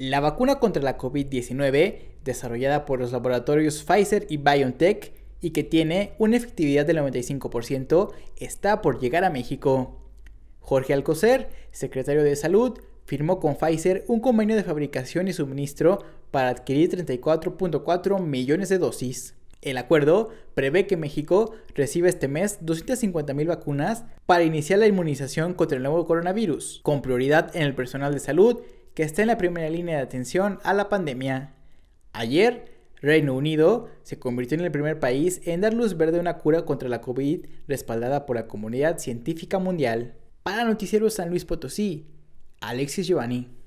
La vacuna contra la COVID-19, desarrollada por los laboratorios Pfizer y BioNTech y que tiene una efectividad del 95%, está por llegar a México. Jorge Alcocer, secretario de Salud, firmó con Pfizer un convenio de fabricación y suministro para adquirir 34.4 millones de dosis. El acuerdo prevé que México reciba este mes 250.000 vacunas para iniciar la inmunización contra el nuevo coronavirus, con prioridad en el personal de salud que está en la primera línea de atención a la pandemia. Ayer, Reino Unido se convirtió en el primer país en dar luz verde a una cura contra la COVID respaldada por la comunidad científica mundial. Para Noticiero San Luis Potosí, Alexis Giovanni.